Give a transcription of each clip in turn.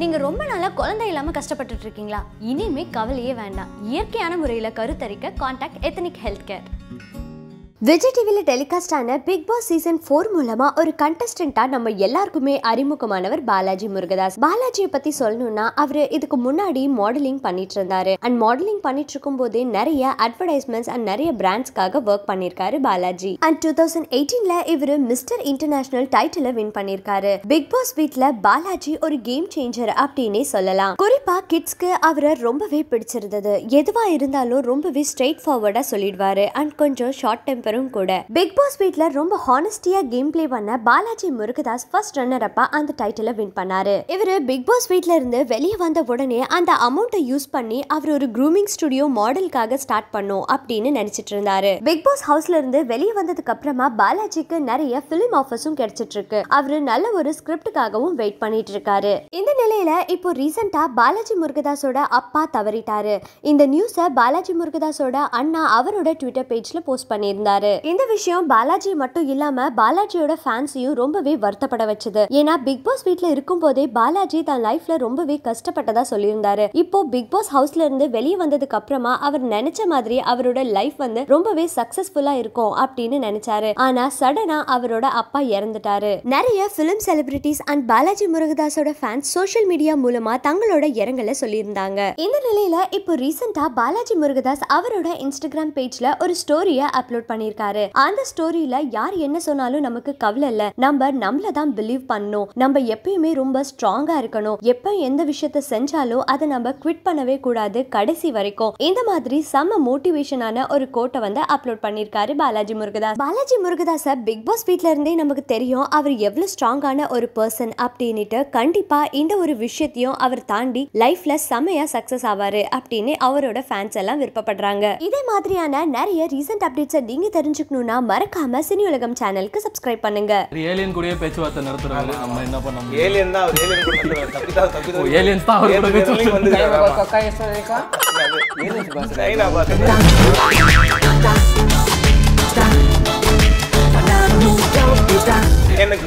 நீங்கள் ரொம்ப நாளாக குழந்தை இல்லாமல் கஷ்டப்பட்டுட்டு இருக்கீங்களா இனிமேல் கவலையே வேண்டாம் இயற்கையான முறையில் கருத்தரிக்க contact ethnic health care Vijay டிவியில் telecast Bigg Boss season four மூலமா ஒரு கண்டஸ்டண்டா நம்ம எல்லாருக்குமே அறிமுகமானவர் பாலாஜி முருகதாஸ் பாலாஜியை பத்தி சொல்லணும்னா அவர் இதுக்கு முன்னாடி மாடலிங் பண்ணிட்டு இருந்தாரு அண்ட் மாடலிங் பண்ணிட்டு இருக்கும் போதே நிறைய அட்வர்டைஸ்மெண்ட்ஸ் அண்ட் நிறைய பிராண்ட்ஸ்க்காக ஒர்க் பண்ணிருக்காரு பாலாஜி அண்ட் டூ தௌசண்ட் எயிட்டீன்ல இவரு மிஸ்டர் இன்டர்நேஷனல் டைட்டில வின் பண்ணிருக்காரு பிக் பாஸ் வீட்ல பாலாஜி ஒரு கேம் சேஞ்சர் அப்படின்னே சொல்லலாம் குறிப்பா கிட்ஸ்க்கு அவரை ரொம்பவே பிடிச்சிருந்தது எதுவா இருந்தாலும் ரொம்பவே ஸ்ட்ரெயிட் ஃபார்வர்டா சொல்லிடுவாரு அண்ட் கொஞ்சம் ஷார்ட் டெம்பர் சூப்பரும் கூட பிக் பாஸ் வீட்ல ரொம்ப ஹானஸ்டியா கேம் பிளே பண்ண பாலாஜி முருகதாஸ் ஃபர்ஸ்ட் ரன்னர் அப்பா அந்த டைட்டில வின் பண்ணாரு இவரு பிக் பாஸ் வீட்ல இருந்து வெளியே வந்த உடனே அந்த அமௌண்ட்டை யூஸ் பண்ணி அவர் ஒரு க்ரூமிங் ஸ்டுடியோ மாடலுக்காக ஸ்டார்ட் பண்ணும் அப்படின்னு நினைச்சிட்டு இருந்தாரு பிக் பாஸ் ஹவுஸ்ல இருந்து வெளியே வந்ததுக்கு அப்புறமா பாலாஜிக்கு நிறைய பிலிம் ஆஃபர்ஸும் கிடைச்சிட்டு இருக்கு அவரு நல்ல ஒரு ஸ்கிரிப்டுக்காகவும் வெயிட் பண்ணிட்டு இருக்காரு இந்த நிலையில இப்போ ரீசெண்டா பாலாஜி முருகதாஸோட அப்பா தவறிட்டாரு இந்த நியூஸை பாலாஜி முருகதாஸோட அண்ணா அவரோட ட்விட்டர் பேஜ்ல போஸ்ட் பண்ணியிருந்தாரு வந்தாரு இந்த விஷயம் பாலாஜி மட்டும் இல்லாம பாலாஜியோட ஃபேன்ஸையும் ரொம்பவே வருத்தப்பட வச்சது ஏன்னா பிக் பாஸ் வீட்டுல இருக்கும் போதே பாலாஜி தன் லைஃப்ல ரொம்பவே கஷ்டப்பட்டதா சொல்லியிருந்தாரு இப்போ பிக் பாஸ் ஹவுஸ்ல இருந்து வெளியே வந்ததுக்கு அப்புறமா அவர் நினைச்ச மாதிரி அவரோட லைஃப் வந்து ரொம்பவே சக்சஸ்ஃபுல்லா இருக்கும் அப்படின்னு நினைச்சாரு ஆனா சடனா அவரோட அப்பா இறந்துட்டாரு நிறைய பிலிம் செலிபிரிட்டிஸ் அண்ட் பாலாஜி முருகதாஸோட ஃபேன்ஸ் சோஷியல் மீடியா மூலமா தங்களோட இரங்கல சொல்லியிருந்தாங்க இந்த நிலையில இப்போ ரீசெண்டா பாலாஜி முருகதாஸ் அவரோட இன்ஸ்டாகிராம் பேஜ்ல ஒரு ஸ்டோரியை அப்லோட் பண்ணி பண்ணியிருக்காரு அந்த ஸ்டோரியில யார் என்ன சொன்னாலும் நமக்கு கவலை இல்ல நம்ம நம்மள தான் பிலீவ் பண்ணணும் நம்ம எப்பயுமே ரொம்ப ஸ்ட்ராங்கா இருக்கணும் எப்ப எந்த விஷயத்த செஞ்சாலும் அதை நம்ம குவிட் பண்ணவே கூடாது கடைசி வரைக்கும் இந்த மாதிரி செம்ம மோட்டிவேஷனான ஒரு கோட்டை வந்து அப்லோட் பண்ணியிருக்காரு பாலாஜி முருகதாஸ் பாலாஜி முருகதாஸ் பிக் பாஸ் வீட்ல இருந்தே நமக்கு தெரியும் அவர் எவ்வளவு ஸ்ட்ராங்கான ஒரு பர்சன் அப்படின்னுட்டு கண்டிப்பா இந்த ஒரு விஷயத்தையும் அவர் தாண்டி லைஃப்ல செமையா சக்சஸ் ஆவாரு அப்படின்னு அவரோட ஃபேன்ஸ் எல்லாம் விருப்பப்படுறாங்க இதே மாதிரியான நிறைய ரீசெண்ட் அப்டேட்ஸ் நீங்க தெரிஞ்சுக்கணும்னா மறக்காம சினி உலகம் சேனலுக்கு சப்ஸ்கிரைப் பண்ணுங்க ஏலியன் கூடயே பேச்சுவார்த்தை நடத்துறாங்க நம்ம என்ன பண்ணோம் ஏலியன் தான் ஏலியன் கூட தான் அவர் கூட பேச்சு வந்து எனக்கு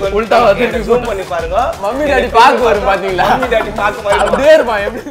பண்ணி பாருங்க மம்மி டாடி பாக்கு வரும் பாத்தீங்களா மம்மி டாடி பாக்கு மாதிரி அப்படியே இருப்பான் எப்படி